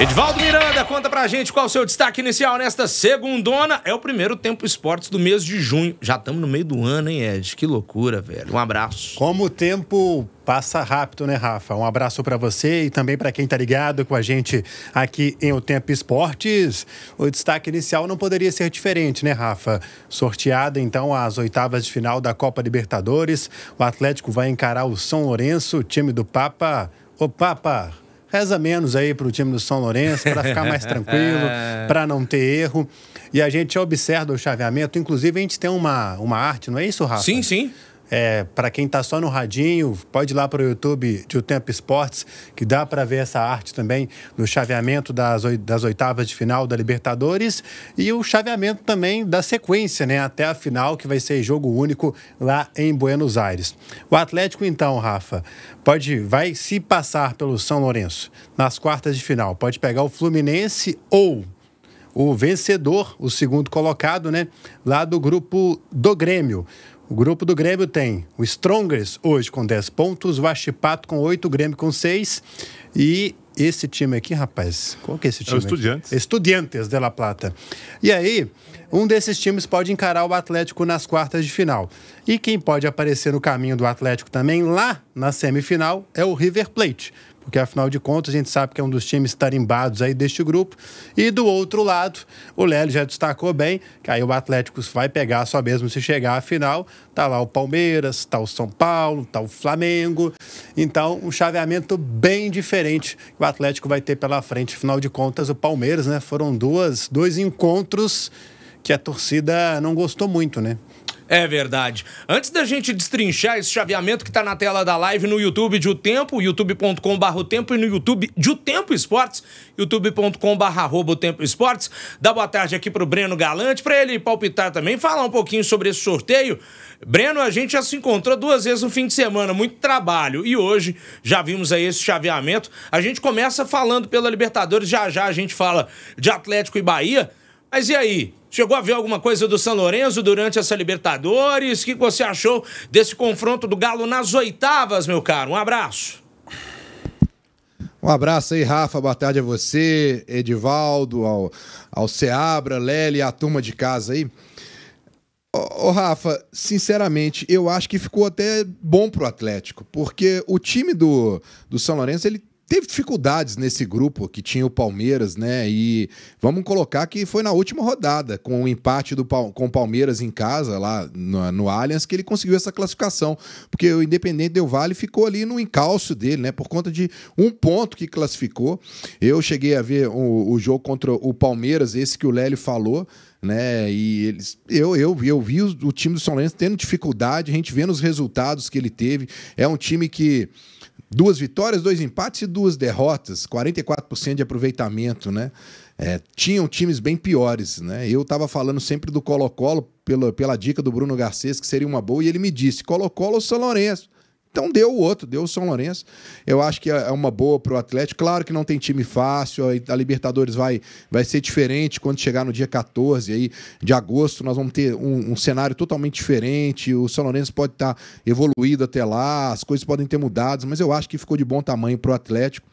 Edvaldo Miranda, conta pra gente qual o seu destaque inicial nesta segundona. É o primeiro Tempo Esportes do mês de junho. Já estamos no meio do ano, hein, Ed? Que loucura, velho. Um abraço. Como o tempo passa rápido, né, Rafa? Um abraço para você e também para quem tá ligado com a gente aqui em O Tempo Esportes. O destaque inicial não poderia ser diferente, né, Rafa? Sorteada então as oitavas de final da Copa Libertadores, o Atlético vai encarar o São Lourenço, time do Papa. Ô Papa, Reza menos aí para o time do São Lourenço, para ficar mais tranquilo, é. para não ter erro. E a gente observa o chaveamento. Inclusive, a gente tem uma, uma arte, não é isso, Rafa? Sim, sim. É, para quem está só no radinho, pode ir lá para o YouTube de O Tempo Esportes, que dá para ver essa arte também no chaveamento das, das oitavas de final da Libertadores e o chaveamento também da sequência, né? Até a final, que vai ser jogo único lá em Buenos Aires. O Atlético, então, Rafa, pode vai se passar pelo São Lourenço nas quartas de final. Pode pegar o Fluminense ou o vencedor, o segundo colocado, né? Lá do grupo do Grêmio. O grupo do Grêmio tem o Strongers hoje com 10 pontos, o Achipato com 8, o Grêmio com 6 e esse time aqui, rapaz, qual que é esse time? É o Estudiantes. Aqui? Estudiantes de La Plata. E aí, um desses times pode encarar o Atlético nas quartas de final. E quem pode aparecer no caminho do Atlético também lá na semifinal é o River Plate porque afinal de contas a gente sabe que é um dos times tarimbados aí deste grupo. E do outro lado, o Lélio já destacou bem que aí o Atlético vai pegar só mesmo se chegar à final. Tá lá o Palmeiras, tá o São Paulo, tá o Flamengo. Então, um chaveamento bem diferente que o Atlético vai ter pela frente. Afinal de contas, o Palmeiras, né, foram duas dois encontros que a torcida não gostou muito, né? É verdade. Antes da gente destrinchar esse chaveamento que está na tela da live no YouTube de O Tempo, youtubecom O Tempo e no YouTube de O Tempo Esportes, youtubecom O Tempo Esportes. Dá boa tarde aqui para o Breno Galante, para ele palpitar também, falar um pouquinho sobre esse sorteio. Breno, a gente já se encontrou duas vezes no fim de semana, muito trabalho. E hoje já vimos aí esse chaveamento. A gente começa falando pela Libertadores, já já a gente fala de Atlético e Bahia. Mas e aí? Chegou a ver alguma coisa do São Lourenço durante essa Libertadores? O que você achou desse confronto do Galo nas oitavas, meu caro? Um abraço. Um abraço aí, Rafa. Boa tarde a você, Edivaldo, ao, ao Seabra, Lely, a turma de casa aí. Ô, ô, Rafa, sinceramente, eu acho que ficou até bom pro Atlético, porque o time do, do São Lourenço, ele teve dificuldades nesse grupo que tinha o Palmeiras, né? E vamos colocar que foi na última rodada, com o empate do, com o Palmeiras em casa, lá no, no Allianz, que ele conseguiu essa classificação. Porque o Independente Del Vale ficou ali no encalço dele, né? Por conta de um ponto que classificou. Eu cheguei a ver o, o jogo contra o Palmeiras, esse que o Lélio falou né? E eles, eu, eu, eu vi o, o time do São Lourenço tendo dificuldade, a gente vendo os resultados que ele teve. É um time que Duas vitórias, dois empates e duas derrotas, 44% de aproveitamento, né? É, tinham times bem piores, né? Eu estava falando sempre do Colo-Colo pela, pela dica do Bruno Garcês, que seria uma boa, e ele me disse: Colo-Colo ou São Lourenço? Então deu o outro, deu o São Lourenço. Eu acho que é, é uma boa para o Atlético. Claro que não tem time fácil, a Libertadores vai, vai ser diferente quando chegar no dia 14 aí, de agosto. Nós vamos ter um, um cenário totalmente diferente. O São Lourenço pode estar tá evoluído até lá, as coisas podem ter mudado, mas eu acho que ficou de bom tamanho para o Atlético.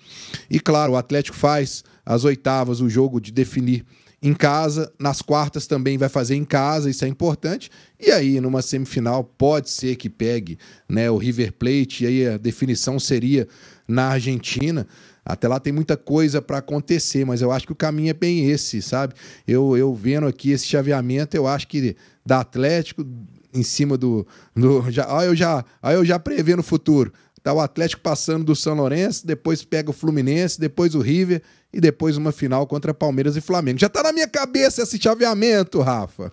E claro, o Atlético faz as oitavas, o jogo de definir em casa, nas quartas também vai fazer em casa, isso é importante. E aí, numa semifinal, pode ser que pegue né, o River Plate, e aí a definição seria na Argentina. Até lá tem muita coisa para acontecer, mas eu acho que o caminho é bem esse, sabe? Eu, eu vendo aqui esse chaveamento, eu acho que da Atlético em cima do. do já, aí eu já, ah, eu já prevendo no futuro. Tá o Atlético passando do São Lourenço, depois pega o Fluminense, depois o River e depois uma final contra Palmeiras e Flamengo. Já tá na minha cabeça esse chaveamento, Rafa.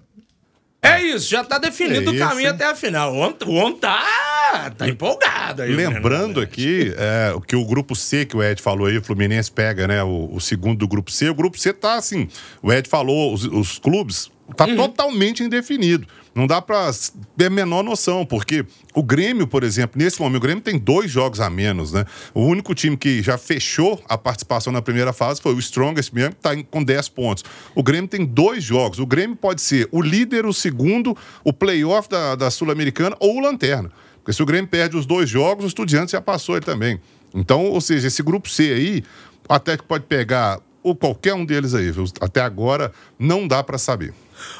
É isso, já tá definido é o caminho até a final. O homem, tá, tá empolgado aí. Né? Lembrando aqui é, que o grupo C que o Ed falou aí, o Fluminense pega, né? O, o, segundo do grupo C. O grupo C tá assim. O Ed falou, os, os clubes Está uhum. totalmente indefinido. Não dá para ter a menor noção, porque o Grêmio, por exemplo, nesse momento, o Grêmio tem dois jogos a menos, né? O único time que já fechou a participação na primeira fase foi o Strongest mesmo, que está com 10 pontos. O Grêmio tem dois jogos. O Grêmio pode ser o líder, o segundo, o playoff da, da Sul-Americana ou o Lanterna. Porque se o Grêmio perde os dois jogos, o Estudiantes já passou ele também. Então, ou seja, esse grupo C aí, até que pode pegar ou qualquer um deles aí, viu? Até agora não dá para saber.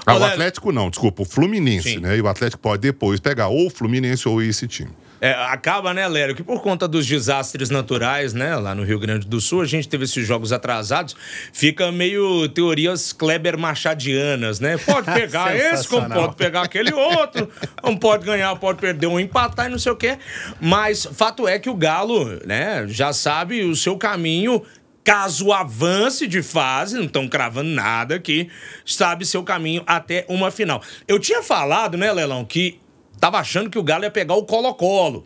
Ah, o Atlético não, desculpa, o Fluminense, Sim. né? E o Atlético pode depois pegar ou o Fluminense ou esse time. É, acaba, né, Lério, que por conta dos desastres naturais, né, lá no Rio Grande do Sul, a gente teve esses jogos atrasados, fica meio teorias Kleber Machadianas, né? Pode pegar esse, como pode pegar aquele outro, não pode ganhar, pode perder um empatar e não sei o quê. Mas fato é que o Galo, né, já sabe o seu caminho Caso avance de fase, não estão cravando nada aqui, sabe seu caminho até uma final. Eu tinha falado, né, Lelão, que tava achando que o Galo ia pegar o Colo-Colo.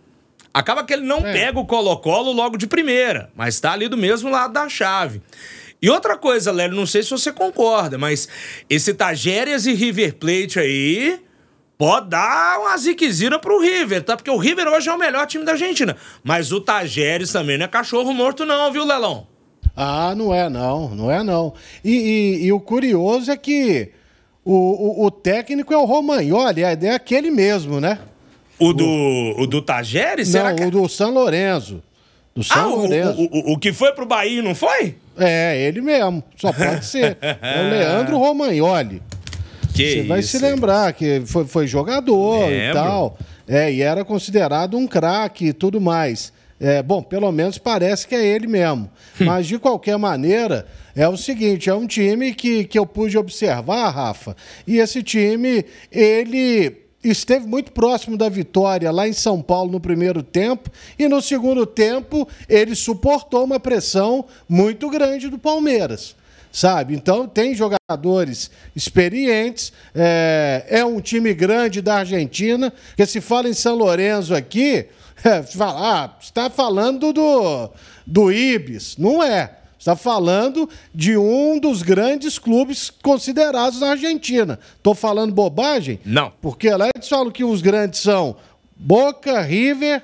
Acaba que ele não é. pega o Colo-Colo logo de primeira, mas tá ali do mesmo lado da chave. E outra coisa, Lélio, não sei se você concorda, mas esse Tajeres e River Plate aí pode dar uma ziquezira pro River, tá? Porque o River hoje é o melhor time da Argentina. Mas o Tajeres também não é cachorro morto, não, viu, Lelão? Ah, não é não, não é não. E, e, e o curioso é que o, o, o técnico é o Romagnoli, é aquele mesmo, né? O do, o, o do Tajeres? Será não, que... É? o do São Lorenzo. Do São ah, O, o, o, que foi pro Bahia, não foi? É, ele mesmo. Só pode ser. é o Leandro Romagnoli. Que Você vai se lembrar que foi, foi jogador Lembro. e tal. É, e era considerado um craque e tudo mais. É, bom, pelo menos parece que é ele mesmo. Mas, de qualquer maneira, é o seguinte: é um time que, que eu pude observar, Rafa, e esse time, ele esteve muito próximo da vitória lá em São Paulo no primeiro tempo e no segundo tempo ele suportou uma pressão muito grande do Palmeiras. Sabe? Então tem jogadores experientes, é, é um time grande da Argentina, que se fala em São Lourenço aqui, Vai é, está falando do, do Ibis. Não é. Está falando de um dos grandes clubes considerados na Argentina. Estou falando bobagem? Não. Porque lá eles falam que os grandes são Boca, River,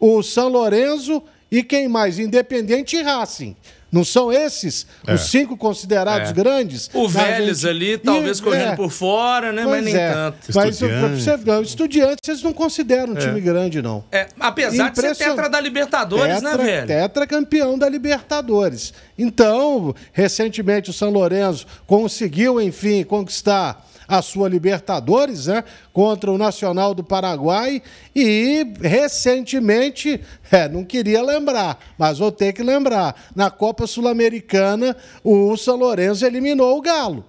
o São Lourenço e quem mais? Independente e Racing. Não são esses é. os cinco considerados é. grandes? O Vélez ali, talvez e, correndo é. por fora, né? Pois mas nem é. tanto. Mas o estudiantes não consideram um é. time grande, não. É, apesar Impression... de ser tetra da Libertadores, né, tetra, né, velho? Tetra campeão da Libertadores. Então, recentemente o São Lourenço conseguiu, enfim, conquistar a sua Libertadores, né? Contra o Nacional do Paraguai e recentemente, é, não queria lembrar, mas vou ter que lembrar, na Copa Sul-Americana o São Lourenço eliminou o Galo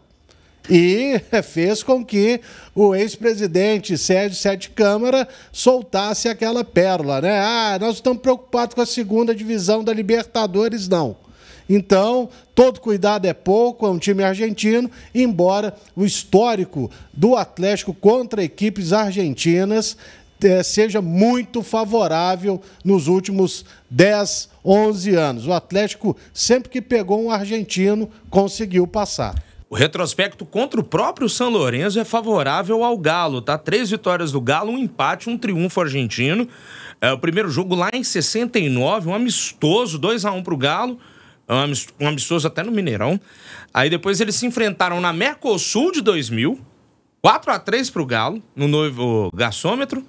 e é, fez com que o ex-presidente Sérgio Sete Câmara soltasse aquela pérola, né? Ah, nós estamos preocupados com a segunda divisão da Libertadores, não. Então, todo cuidado é pouco, é um time argentino, embora o histórico do Atlético contra equipes argentinas eh, seja muito favorável nos últimos 10, 11 anos. O Atlético, sempre que pegou um argentino, conseguiu passar. O retrospecto contra o próprio São Lourenço é favorável ao Galo, tá? Três vitórias do Galo, um empate, um triunfo argentino. É, o primeiro jogo lá em 69, um amistoso, 2 a 1 para o Galo. É um amistoso até no Mineirão. Aí depois eles se enfrentaram na Mercosul de 2000, 4 a 3 pro Galo, no novo gasômetro.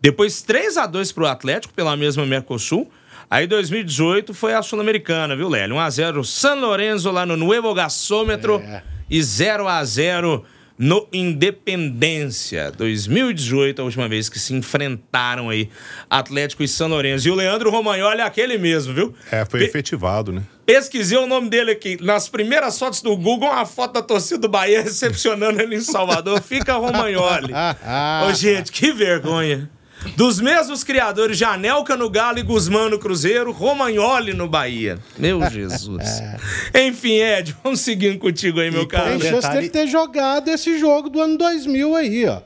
Depois 3 a 2 pro Atlético, pela mesma Mercosul. Aí 2018 foi a Sul-Americana, viu, Lélio? 1x0 San Lorenzo lá no novo Gasômetro é. e 0 a 0 no Independência. 2018, a última vez que se enfrentaram aí Atlético e São Lourenço. E o Leandro Romagnoli é aquele mesmo, viu? É, foi Pe efetivado, né? Pesquisei o nome dele aqui. Nas primeiras fotos do Google, uma foto da torcida do Bahia recepcionando ele em Salvador. Fica Romagnoli. Ô, gente, que vergonha. Dos mesmos criadores de Anelka no Galo e Guzmán no Cruzeiro, Romagnoli no Bahia. Meu Jesus. Enfim, Ed, vamos seguindo contigo aí, meu e caro. Tem chance dele ter jogado esse jogo do ano 2000 aí, ó.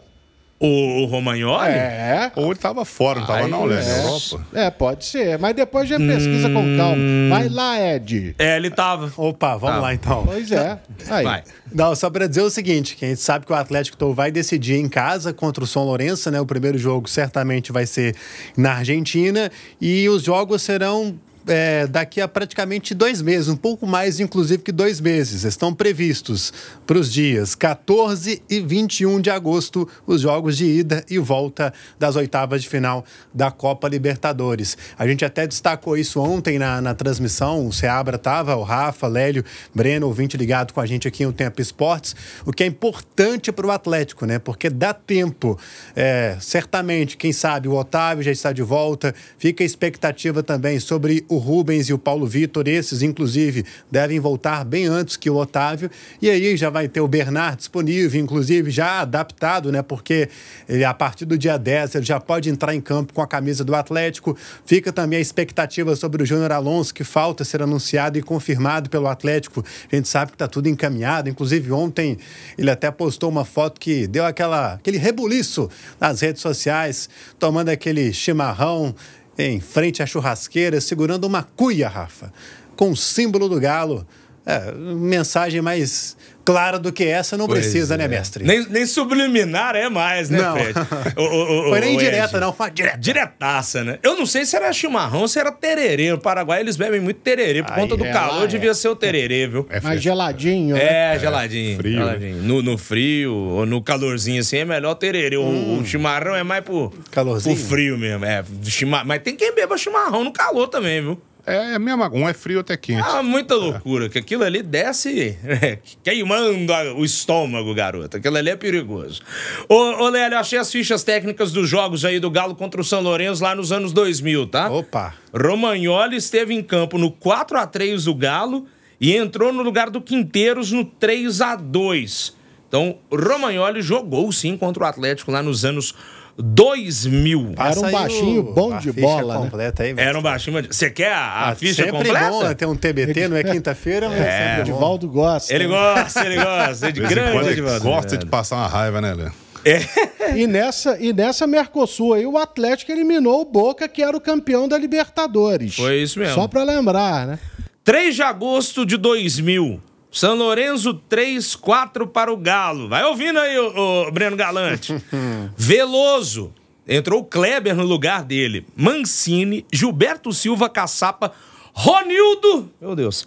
O, o Romagnoli? É. Ou ele estava fora, não estava na é. Europa. É, pode ser. Mas depois já pesquisa hum... com calma. Vai lá, Ed. É, ele estava. Opa, vamos ah. lá então. Pois é. Aí. Vai. Não, só para dizer o seguinte, que a gente sabe que o Atlético então vai decidir em casa contra o São Lourenço, né? O primeiro jogo certamente vai ser na Argentina e os jogos serão é, daqui a praticamente dois meses, um pouco mais, inclusive, que dois meses. Estão previstos para os dias 14 e 21 de agosto os jogos de ida e volta das oitavas de final da Copa Libertadores. A gente até destacou isso ontem na, na transmissão. O Seabra estava, o Rafa, Lélio, Breno, ouvinte ligado com a gente aqui no Tempo Esportes, o que é importante para o Atlético, né? Porque dá tempo. É, certamente, quem sabe, o Otávio já está de volta. Fica a expectativa também sobre o Rubens e o Paulo Vitor, esses inclusive devem voltar bem antes que o Otávio. E aí já vai ter o Bernard disponível, inclusive já adaptado, né? Porque ele, a partir do dia 10 ele já pode entrar em campo com a camisa do Atlético. Fica também a expectativa sobre o Júnior Alonso, que falta ser anunciado e confirmado pelo Atlético. A gente sabe que está tudo encaminhado. Inclusive, ontem ele até postou uma foto que deu aquela, aquele rebuliço nas redes sociais, tomando aquele chimarrão em frente à churrasqueira segurando uma cuia, Rafa, com o símbolo do galo. É, mensagem mais clara do que essa não pois precisa, né, é. né, mestre? Nem, nem, subliminar é mais, né, não. Fred? O, o, o, foi nem direta, não, foi direta. Diretaça, né? Eu não sei se era chimarrão ou se era tererê. No Paraguai eles bebem muito tererê. Por Aí, conta do é, calor, devia é. ser o tererê, viu? É, Mas geladinho, é, né? É, geladinho. Frio. Geladinho. No, no, frio ou no calorzinho, assim, é melhor tererê. Hum. O, chimarrão é mais pro, calorzinho. pro frio mesmo. É, chimar... Mas tem quem beba chimarrão no calor também, viu? É, é mesmo, um é frio até quente. Ah, muita é. loucura, é. que aquilo ali desce é, queimando o estômago, garoto. Aquilo ali é perigoso. Ô, ô Lélio, achei as fichas técnicas dos jogos aí do Galo contra o São Lourenço lá nos anos 2000, tá? Opa! Romagnoli esteve em campo no 4 a 3 do Galo e entrou no lugar do Quinteiros no 3 a 2 Então, Romagnoli jogou sim contra o Atlético lá nos anos 2000. 2000. Era um baixinho bom de bola. Né? Completa, aí, Era um baixinho. Você quer a, a ah, ficha sempre completa? Sempre bom né? ter um TBT, não é, é quinta-feira, mas é, é. o Edivaldo gosta. Ele gosta, ele gosta. É de grande, Edivaldo. Gosta de passar uma raiva, né, Léo? É. E nessa, e nessa Mercosul aí, o Atlético eliminou o Boca, que era o campeão da Libertadores. Foi isso mesmo. Só para lembrar, né? 3 de agosto de 2000, são Lourenço 3, 4 para o Galo. Vai ouvindo aí, o, Breno Galante. Veloso. Entrou o Kleber no lugar dele. Mancini, Gilberto Silva, Caçapa, Ronildo, meu Deus.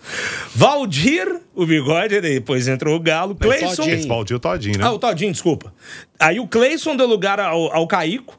Valdir, o bigode, depois entrou o Galo. Cleison. Valdir é o Todinho, né? Ah, o Todinho, desculpa. Aí o Cleison deu lugar ao, ao Caico.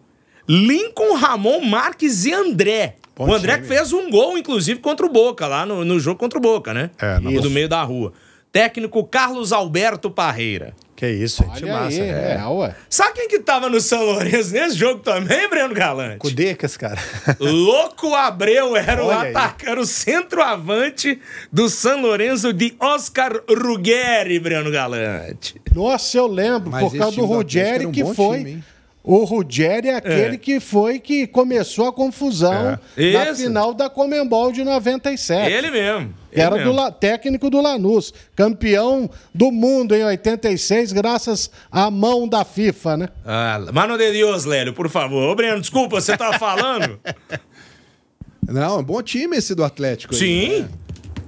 Lincoln, Ramon, Marques e André. Bom o André time. que fez um gol, inclusive, contra o Boca, lá no, no jogo contra o Boca, né? É, no do meio da rua técnico Carlos Alberto Parreira. Que isso, gente Olha massa. Aí, é, ué. Sabe quem que tava no São Lourenço nesse jogo também, Breno Galante? Cudecas, cara. Louco Abreu era Olha o atacante, o centroavante do São Lourenço de Oscar Ruggeri, Breno Galante. Nossa, eu lembro, Mas por causa do Ruggeri um que foi... Time, o Ruggeri é aquele é. que foi que começou a confusão é. na Isso. final da Comembol de 97. Ele mesmo que era do técnico do Lanús, campeão do mundo em 86, graças à mão da FIFA, né? Ah, mano de Deus, Lélio, por favor. Ô, Breno, desculpa, você tava falando. Não, é um bom time esse do Atlético. Sim. Aí, né?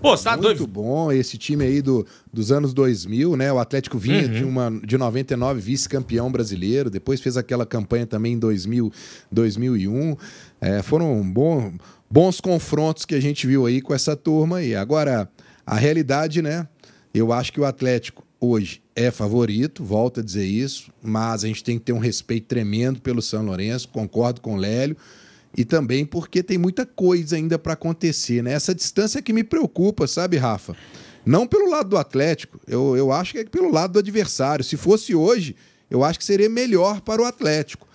Pô, tá Muito bom esse time aí do, dos anos 2000, né? O Atlético vinha uhum. de, uma, de 99 vice-campeão brasileiro, depois fez aquela campanha também em 2000, 2001. É, foram um bom bons confrontos que a gente viu aí com essa turma aí. Agora, a realidade, né? Eu acho que o Atlético hoje é favorito, volto a dizer isso, mas a gente tem que ter um respeito tremendo pelo São Lourenço, concordo com o Lélio, e também porque tem muita coisa ainda para acontecer, né? Essa distância é que me preocupa, sabe, Rafa? Não pelo lado do Atlético, eu, eu acho que é pelo lado do adversário. Se fosse hoje, eu acho que seria melhor para o Atlético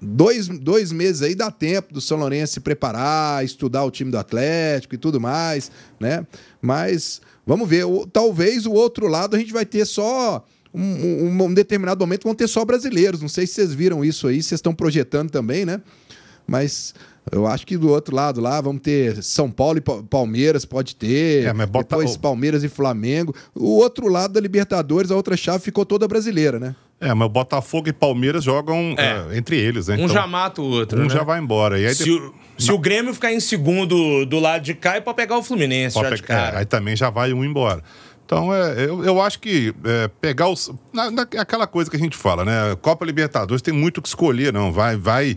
dois, dois meses aí dá tempo do São Lourenço se preparar, estudar o time do Atlético e tudo mais, né? Mas vamos ver. O, talvez o outro lado a gente vai ter só. Um, um, um, determinado momento vão ter só brasileiros. Não sei se vocês viram isso aí, vocês estão projetando também, né? Mas eu acho que do outro lado lá vamos ter São Paulo e Palmeiras, pode ter. É, bota... Depois Palmeiras e Flamengo. O outro lado da Libertadores, a outra chave ficou toda brasileira, né? É, mas o Botafogo e Palmeiras jogam é. É, entre eles, né? Um então, já mata o outro. Um né? já vai embora. E aí, se, o, se o Grêmio ficar em segundo do lado de cá, é para pegar o Fluminense já pe... de cara. É, aí também já vai um embora. Então, é, eu, eu acho que é, pegar os. Na, na, é aquela coisa que a gente fala, né? Copa Libertadores tem muito o que escolher, não. Vai, vai,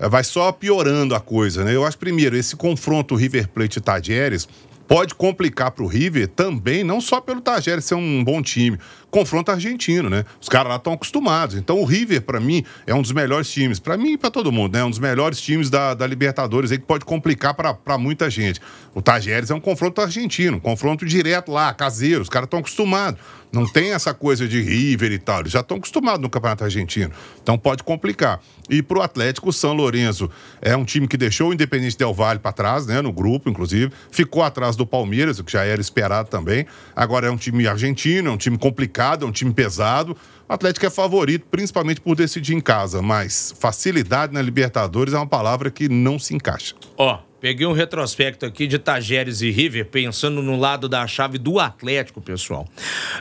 vai só piorando a coisa, né? Eu acho, primeiro, esse confronto River Plate e Tadieres pode complicar para o River também, não só pelo Tajeres ser um bom time, confronto argentino, né? Os caras lá estão acostumados. Então o River, para mim, é um dos melhores times, para mim e para todo mundo, né? Um dos melhores times da, da Libertadores aí que pode complicar para muita gente. O Tajeres é um confronto argentino, um confronto direto lá, caseiro, os caras estão acostumados. Não tem essa coisa de River e tal. Eles já estão acostumados no Campeonato Argentino. Então pode complicar. E para o Atlético, o São Lourenço é um time que deixou o Independente Del Valle para trás, né? No grupo, inclusive. Ficou atrás do Palmeiras, o que já era esperado também. Agora é um time argentino, é um time complicado, é um time pesado. O Atlético é favorito, principalmente por decidir em casa, mas facilidade na Libertadores é uma palavra que não se encaixa. Ó, oh Peguei um retrospecto aqui de Tajeres e River, pensando no lado da chave do Atlético, pessoal.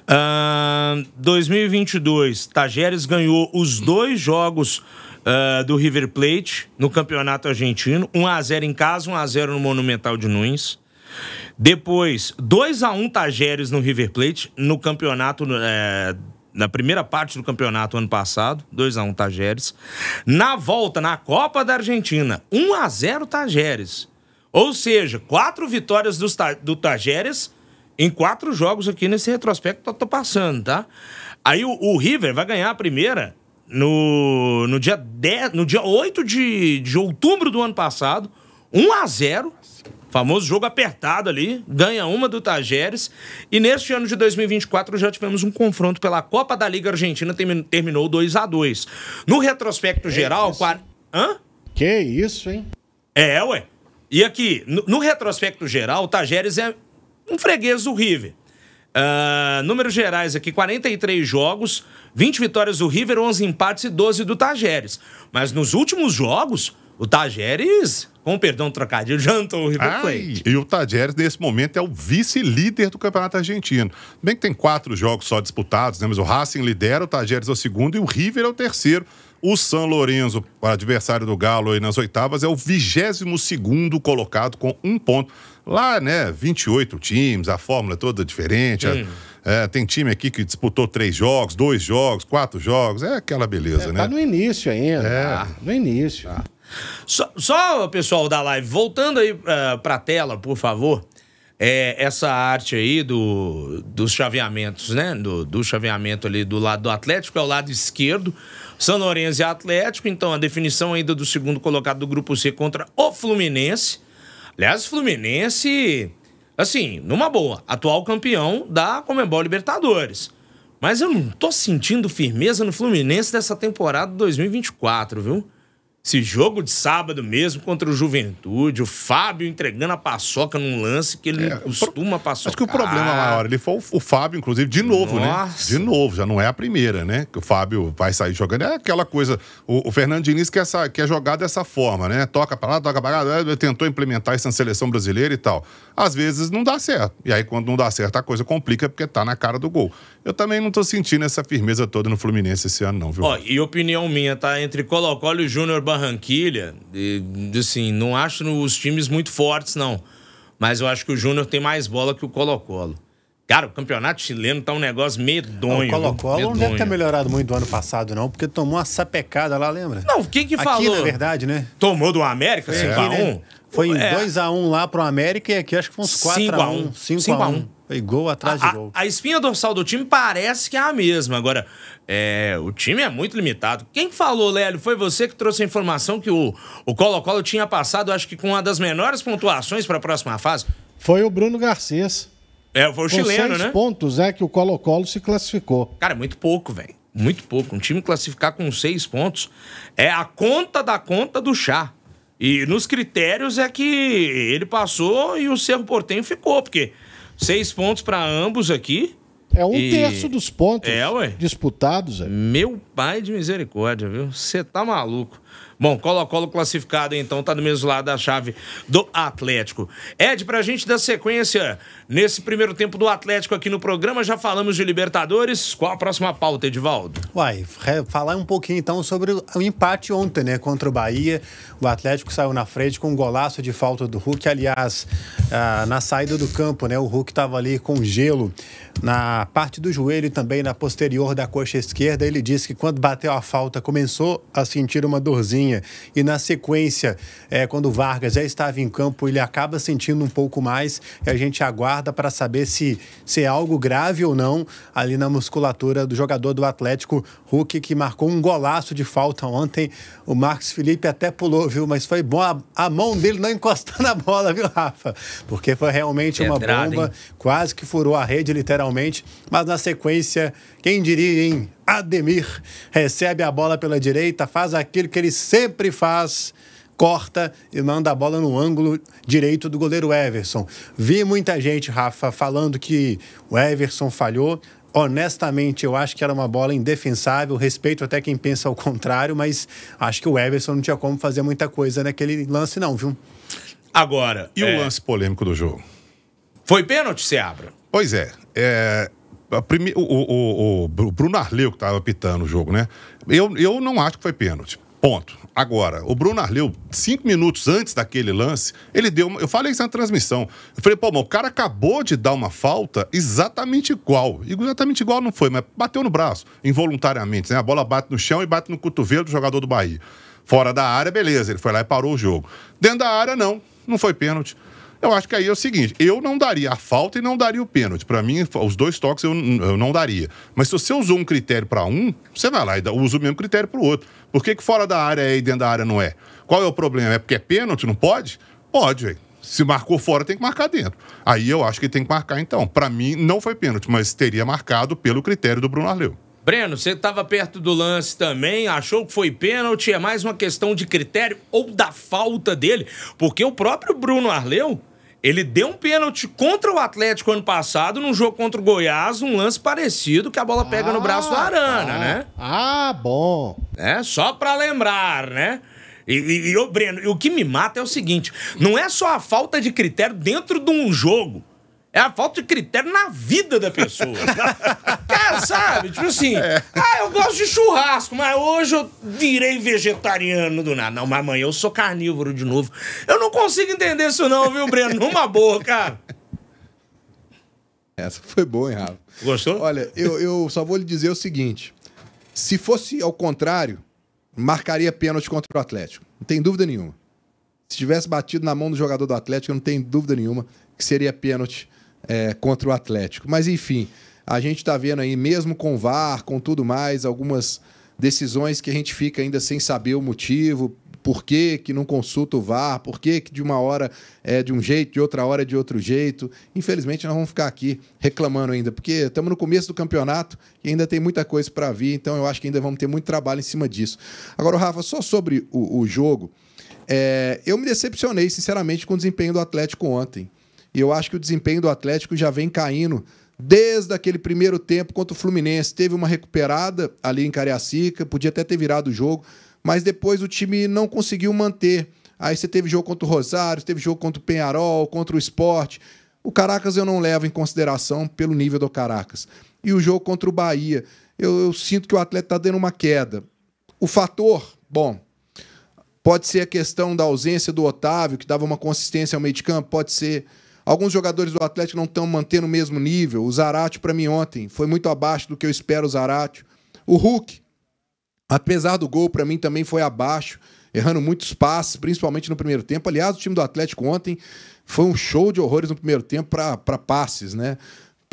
Uh, 2022, Tajeres ganhou os dois jogos uh, do River Plate no Campeonato Argentino. 1x0 em casa, 1x0 no Monumental de Nunes. Depois, 2x1 Tajeres no River Plate no Campeonato... Uh, na primeira parte do campeonato ano passado, 2 a 1 Tajeres. Na volta, na Copa da Argentina, 1 a 0 Tajeres. Ou seja, quatro vitórias do, do Tajeres em quatro jogos aqui nesse retrospecto que eu tô passando, tá? Aí o, o, River vai ganhar a primeira no, no, dia, 10, no dia 8 de, de outubro do ano passado, 1 a 0 Famoso jogo apertado ali, ganha uma do Tajeres. E neste ano de 2024 já tivemos um confronto pela Copa da Liga Argentina, terminou 2 a 2 No retrospecto que geral. É isso? Hã? Que isso, hein? É, ué. E aqui, no, no retrospecto geral, o Tajeres é um freguês do River. Uh, números gerais aqui, 43 jogos, 20 vitórias do River, 11 empates e 12 do Tajeres. Mas nos últimos jogos, o Tajeres, com perdão trocadilho, jantou o River Ai, E o Tajeres, nesse momento, é o vice-líder do Campeonato Argentino. Bem que tem quatro jogos só disputados, né? mas o Racing lidera, o Tajeres é o segundo e o River é o terceiro. O São o adversário do Galo aí nas oitavas, é o 22 colocado com um ponto. Lá, né, 28 times, a fórmula é toda diferente. Hum. É, tem time aqui que disputou três jogos, dois jogos, quatro jogos. É aquela beleza, é, né? Tá no início ainda. É. Tá, no início. Tá. Só, só, pessoal da live, voltando aí uh, pra tela, por favor é, essa arte aí do, dos chaveamentos, né? Do, do chaveamento ali do lado do Atlético, é o lado esquerdo. São Lourenço e Atlético, então a definição ainda do segundo colocado do grupo C contra o Fluminense. Aliás, Fluminense, assim, numa boa, atual campeão da Comembol Libertadores. Mas eu não tô sentindo firmeza no Fluminense dessa temporada 2024, viu? Esse jogo de sábado mesmo contra o Juventude, o Fábio entregando a paçoca num lance que ele é, não costuma passar. Acho que o problema maior ele foi o, o Fábio, inclusive, de novo, né? Nossa. né? De novo, já não é a primeira, né? Que o Fábio vai sair jogando. É aquela coisa. O, o Fernando Diniz quer, essa, quer jogar dessa forma, né? Toca pra lá, toca pra lá, é, tentou implementar isso na seleção brasileira e tal. Às vezes não dá certo. E aí, quando não dá certo, a coisa complica porque tá na cara do gol. Eu também não tô sentindo essa firmeza toda no Fluminense esse ano, não, viu? Ó, e opinião minha, tá? Entre Colo-Colo e Júnior Barranquilha, e, assim, não acho os times muito fortes, não. Mas eu acho que o Júnior tem mais bola que o Colo-Colo. Cara, o campeonato chileno tá um negócio medonho. Não, o Colo-Colo não deve ter melhorado muito do ano passado, não, porque tomou uma sapecada lá, lembra? Não, o que que falou? Aqui, na verdade, né? Tomou do América, 5x1? Né? É. Né? Foi 2x1 é. um lá pro América e aqui acho que foi uns 4x1. 5x1. Foi gol atrás a, de gol. A, a, espinha dorsal do time parece que é a mesma. Agora, é, o time é muito limitado. Quem falou, Lélio? Foi você que trouxe a informação que o Colo-Colo tinha passado, acho que com uma das menores pontuações para a próxima fase? Foi o Bruno Garcês. É, foi o com chileno, seis né? pontos é que o Colo-Colo se classificou. Cara, é muito pouco, velho. Muito pouco. Um time classificar com seis pontos é a conta da conta do chá. E nos critérios é que ele passou e o Cerro Portenho ficou, porque Seis pontos para ambos aqui. É um e... terço dos pontos é, disputados. É. Meu pai de misericórdia, viu? Você tá maluco. Bom, Colo-Colo classificado, então, tá do mesmo lado da chave do Atlético. Ed, pra gente dar sequência nesse primeiro tempo do Atlético aqui no programa, já falamos de Libertadores. Qual a próxima pauta, Edivaldo? Uai, falar um pouquinho então sobre o empate ontem, né, contra o Bahia. O Atlético saiu na frente com um golaço de falta do Hulk. Aliás, ah, na saída do campo, né, o Hulk tava ali com gelo na parte do joelho e também na posterior da coxa esquerda. Ele disse que quando bateu a falta, começou a sentir uma dorzinha e na sequência, é, quando Vargas já estava em campo, ele acaba sentindo um pouco mais e a gente aguarda para saber se, se é algo grave ou não ali na musculatura do jogador do Atlético, Hulk, que marcou um golaço de falta ontem. O Marcos Felipe até pulou, viu? Mas foi bom a, a mão dele não encostar na bola, viu, Rafa? Porque foi realmente uma bomba, hein? quase que furou a rede, literalmente. Mas na sequência, quem diria, hein? Ademir recebe a bola pela direita, faz aquilo que ele sempre faz, corta e manda a bola no ângulo direito do goleiro Everson. Vi muita gente, Rafa, falando que o Everson falhou. Honestamente, eu acho que era uma bola indefensável. Respeito até quem pensa ao contrário, mas acho que o Everson não tinha como fazer muita coisa naquele lance, não, viu? Agora. E é... o lance polêmico do jogo? Foi pênalti, Seabra? Pois é, é prime... o, o, o, o, Bruno Arleu que estava pitando o jogo, né? Eu, eu não acho que foi pênalti. Ponto. Agora, o Bruno Arleu, cinco minutos antes daquele lance, ele deu. Uma... Eu falei isso na transmissão. Eu falei, pô, mas o cara acabou de dar uma falta exatamente igual. Exatamente igual não foi, mas bateu no braço, involuntariamente. Né? A bola bate no chão e bate no cotovelo do jogador do Bahia. Fora da área, beleza, ele foi lá e parou o jogo. Dentro da área, não. Não foi pênalti. Eu acho que aí é o seguinte: eu não daria a falta e não daria o pênalti. Para mim, os dois toques eu, eu, não daria. Mas se você usou um critério para um, você vai lá e usa o mesmo critério para o outro. Por que, que fora da área é e dentro da área não é? Qual é o problema? É porque é pênalti? Não pode? Pode, velho. Se marcou fora, tem que marcar dentro. Aí eu acho que tem que marcar, então. Para mim, não foi pênalti, mas teria marcado pelo critério do Bruno Arleu. Breno, você estava perto do lance também, achou que foi pênalti, é mais uma questão de critério ou da falta dele, porque o próprio Bruno Arleu, ele deu um pênalti contra o Atlético ano passado, num jogo contra o Goiás, um lance parecido que a bola pega ah, no braço do Arana, ah, tá. né? Ah, bom. É, só para lembrar, né? E, e, e, Breno, e o que me mata é o seguinte: não é só a falta de critério dentro de um jogo. É a falta de critério na vida da pessoa. Cara, sabe? Tipo assim, é. ah, eu gosto de churrasco, mas hoje eu virei vegetariano do nada. Não, mas amanhã eu sou carnívoro de novo. Eu não consigo entender isso não, viu, Breno? Numa boa, cara. Essa foi boa, hein, Rafa? Gostou? Olha, eu, eu só vou lhe dizer o seguinte. Se fosse ao contrário, marcaria pênalti contra o Atlético. Não tem dúvida nenhuma. Se tivesse batido na mão do jogador do Atlético, não tem dúvida nenhuma que seria pênalti é, contra o Atlético. Mas, enfim, a gente está vendo aí, mesmo com VAR, com tudo mais, algumas decisões que a gente fica ainda sem saber o motivo, por que, que não consulta o VAR, por que, que de uma hora é de um jeito, de outra hora é de outro jeito. Infelizmente, nós vamos ficar aqui reclamando ainda, porque estamos no começo do campeonato e ainda tem muita coisa para vir, então eu acho que ainda vamos ter muito trabalho em cima disso. Agora, Rafa, só sobre o, o jogo, é, eu me decepcionei, sinceramente, com o desempenho do Atlético ontem. E eu acho que o desempenho do Atlético já vem caindo desde aquele primeiro tempo contra o Fluminense. Teve uma recuperada ali em Cariacica, podia até ter virado o jogo, mas depois o time não conseguiu manter. Aí você teve jogo contra o Rosário, teve jogo contra o Penharol, contra o Esporte. O Caracas eu não levo em consideração pelo nível do Caracas. E o jogo contra o Bahia, eu, eu sinto que o atleta está dando uma queda. O fator, bom, pode ser a questão da ausência do Otávio, que dava uma consistência ao meio de campo, pode ser Alguns jogadores do Atlético não estão mantendo o mesmo nível. O Zarate, para mim, ontem, foi muito abaixo do que eu espero o Zarate. O Hulk, apesar do gol, para mim, também foi abaixo, errando muitos passes, principalmente no primeiro tempo. Aliás, o time do Atlético ontem foi um show de horrores no primeiro tempo para passes, né?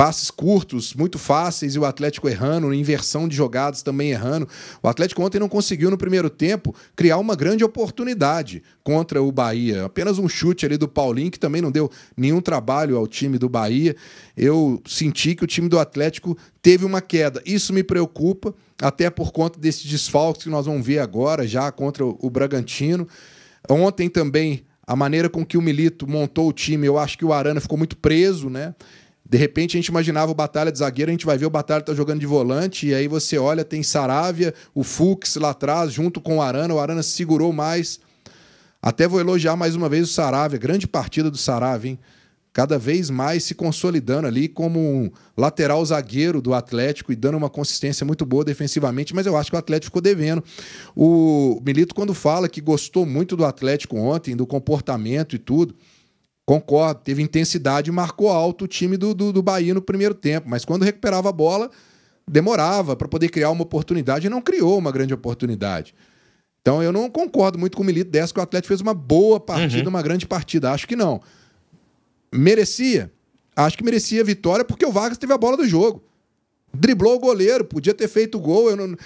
passes curtos, muito fáceis, e o Atlético errando, inversão de jogadas também errando. O Atlético ontem não conseguiu, no primeiro tempo, criar uma grande oportunidade contra o Bahia. Apenas um chute ali do Paulinho, que também não deu nenhum trabalho ao time do Bahia. Eu senti que o time do Atlético teve uma queda. Isso me preocupa, até por conta desse desfalque que nós vamos ver agora, já contra o Bragantino. Ontem também a maneira com que o Milito montou o time, eu acho que o Arana ficou muito preso, né? De repente a gente imaginava o Batalha de zagueiro, a gente vai ver o Batalha tá jogando de volante, e aí você olha, tem Saravia, o Fux lá atrás, junto com o Arana, o Arana segurou mais. Até vou elogiar mais uma vez o Saravia, grande partida do Saravia, hein? Cada vez mais se consolidando ali como um lateral zagueiro do Atlético e dando uma consistência muito boa defensivamente, mas eu acho que o Atlético ficou devendo. O Milito, quando fala que gostou muito do Atlético ontem, do comportamento e tudo, Concordo, teve intensidade e marcou alto o time do, do, do Bahia no primeiro tempo, mas quando recuperava a bola, demorava para poder criar uma oportunidade e não criou uma grande oportunidade. Então eu não concordo muito com o Milito dessa que o Atlético fez uma boa partida, uhum. uma grande partida. Acho que não. Merecia. Acho que merecia a vitória porque o Vargas teve a bola do jogo. Driblou o goleiro, podia ter feito o gol. não...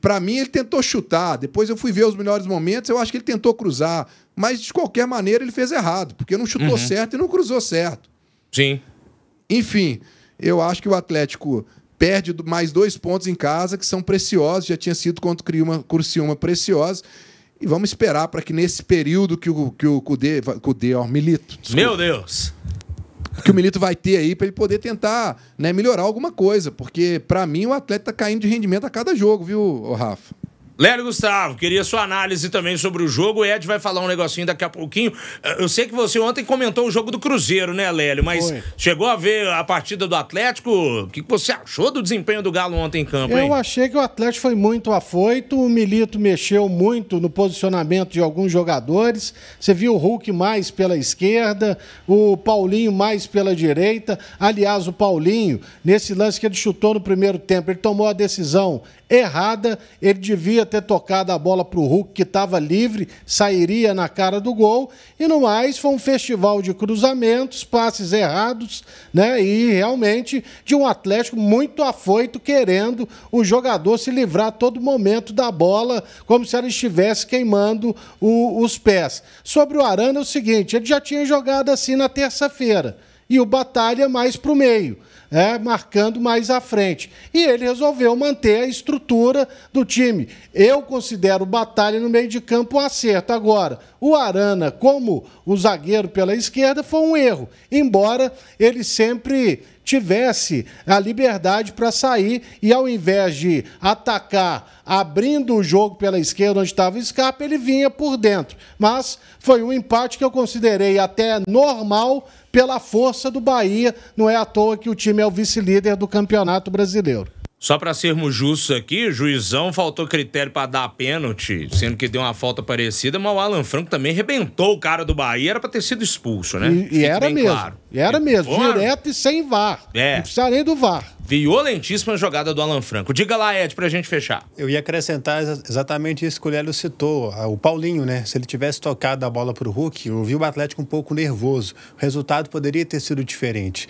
Para mim, ele tentou chutar. Depois eu fui ver os melhores momentos. Eu acho que ele tentou cruzar. Mas, de qualquer maneira, ele fez errado, porque não chutou uhum. certo e não cruzou certo. Sim. Enfim, eu acho que o Atlético perde mais dois pontos em casa, que são preciosos, já tinha sido contra o Criciúma, Criciúma preciosa E vamos esperar para que nesse período que o, que o Cudê, Cudê ó, Milito... Desculpa. Meu Deus! que o Milito vai ter aí para ele poder tentar né, melhorar alguma coisa, porque para mim o atleta tá caindo de rendimento a cada jogo, viu, Rafa? Léo Gustavo, queria sua análise também sobre o jogo. O Ed vai falar um negocinho daqui a pouquinho. Eh, eu sei que você ontem comentou o jogo do Cruzeiro, né, Lélio? Mas Foi. chegou a ver a partida do Atlético. O que você achou do desempenho do Galo ontem em campo, hein? Eu achei que o Atlético foi muito afoito. O Milito mexeu muito no posicionamento de alguns jogadores. Você viu o Hulk mais pela esquerda, o Paulinho mais pela direita. Aliás, o Paulinho, nesse lance que ele chutou no primeiro tempo, ele tomou a decisão errada. Ele devia ter tocado a bola para o Hulk, que estava livre, sairia na cara do gol. E no mais, foi um festival de cruzamentos, passes errados, né? E realmente de um Atlético muito afoito, querendo o jogador se livrar a todo momento da bola, como se ela estivesse queimando o, os pés. Sobre o Arana é o seguinte: ele já tinha jogado assim na terça-feira. E o Batalha mais para o meio é, marcando mais à frente. E ele resolveu manter a estrutura do time. Eu considero Batalha no meio de campo um acerto. Agora, o Arana, como o zagueiro pela esquerda, foi um erro, embora ele sempre tivesse a liberdade para sair e, ao invés de atacar abrindo o jogo pela esquerda onde estava o Scarpa, ele vinha por dentro. Mas foi um empate que eu considerei até normal pela força do Bahia. Não é à toa que o time é o vice-líder do Campeonato Brasileiro. Só para sermos justos aqui, o juizão faltou critério para dar pênalti, sendo que deu uma falta parecida, mas o Alan Franco também rebentou o cara do Bahia, era para ter sido expulso, né? E, e era mesmo. Claro. E era mesmo, Fora. direto e sem VAR. É. Não precisa nem do VAR. Violentíssima jogada do Alan Franco. Diga lá, Ed, pra gente fechar. Eu ia acrescentar exatamente isso que o Lélio citou, o Paulinho, né? Se ele tivesse tocado a bola pro Hulk, eu vi o Atlético um pouco nervoso. O resultado poderia ter sido diferente.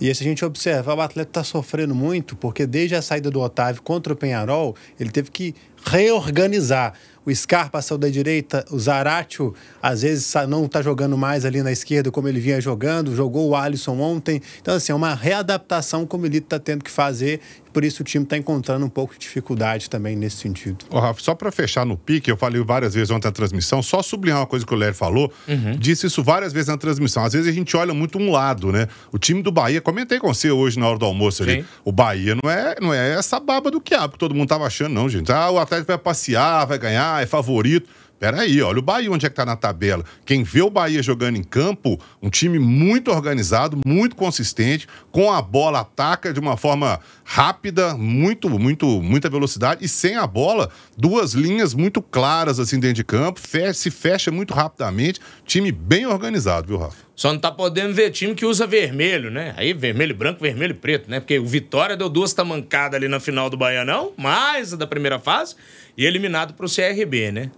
E se a gente observar, o atleta está sofrendo muito, porque desde a saída do Otávio contra o Penharol, ele teve que reorganizar. O Scarpa saiu da direita, o Zaratio às vezes não está jogando mais ali na esquerda como ele vinha jogando, jogou o Alisson ontem. Então, assim, é uma readaptação que o Milito está tendo que fazer por isso o time está encontrando um pouco de dificuldade também nesse sentido. Ô, Rafa, só para fechar no pique, eu falei várias vezes ontem na transmissão, só sublinhar uma coisa que o Léo falou, uhum. disse isso várias vezes na transmissão. Às vezes a gente olha muito um lado, né? O time do Bahia, comentei com você hoje na hora do almoço Sim. ali, o Bahia não é, não é essa baba do quiabo que todo mundo tava achando, não, gente. Ah, o Atlético vai passear, vai ganhar, é favorito. Peraí, olha o Bahia onde é que está na tabela. Quem vê o Bahia jogando em campo, um time muito organizado, muito consistente, com a bola ataca de uma forma rápida, muito, muito, muita velocidade e sem a bola, duas linhas muito claras assim dentro de campo, fecha, se fecha muito rapidamente, time bem organizado, viu, Rafa? Só não tá podendo ver time que usa vermelho, né? Aí vermelho, branco, vermelho e preto, né? Porque o Vitória deu duas tamancadas ali na final do Bahia, não? mais a da primeira fase, e eliminado pro CRB, né?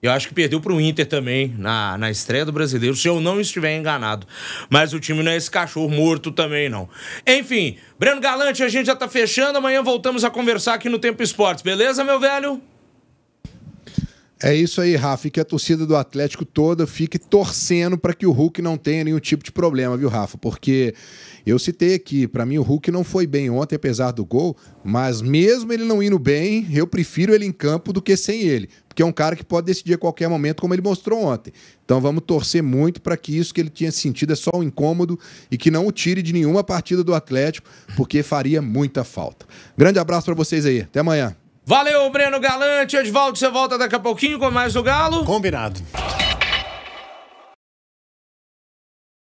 Eu acho que perdeu para o Inter também na, na estreia do brasileiro, se eu não estiver enganado. Mas o time não é esse cachorro morto também, não. Enfim, Breno Galante, a gente já está fechando. Amanhã voltamos a conversar aqui no Tempo Esportes, beleza, meu velho? É isso aí, Rafa, e que a torcida do Atlético toda fique torcendo para que o Hulk não tenha nenhum tipo de problema, viu, Rafa? Porque eu citei aqui, para mim o Hulk não foi bem ontem, apesar do gol, mas mesmo ele não indo bem, eu prefiro ele em campo do que sem ele, porque é um cara que pode decidir a qualquer momento, como ele mostrou ontem. Então vamos torcer muito para que isso que ele tinha sentido é só um incômodo e que não o tire de nenhuma partida do Atlético, porque faria muita falta. Grande abraço para vocês aí, até amanhã. Valeu, Breno Galante. Edvaldo, você volta daqui a pouquinho com mais o Galo. Combinado.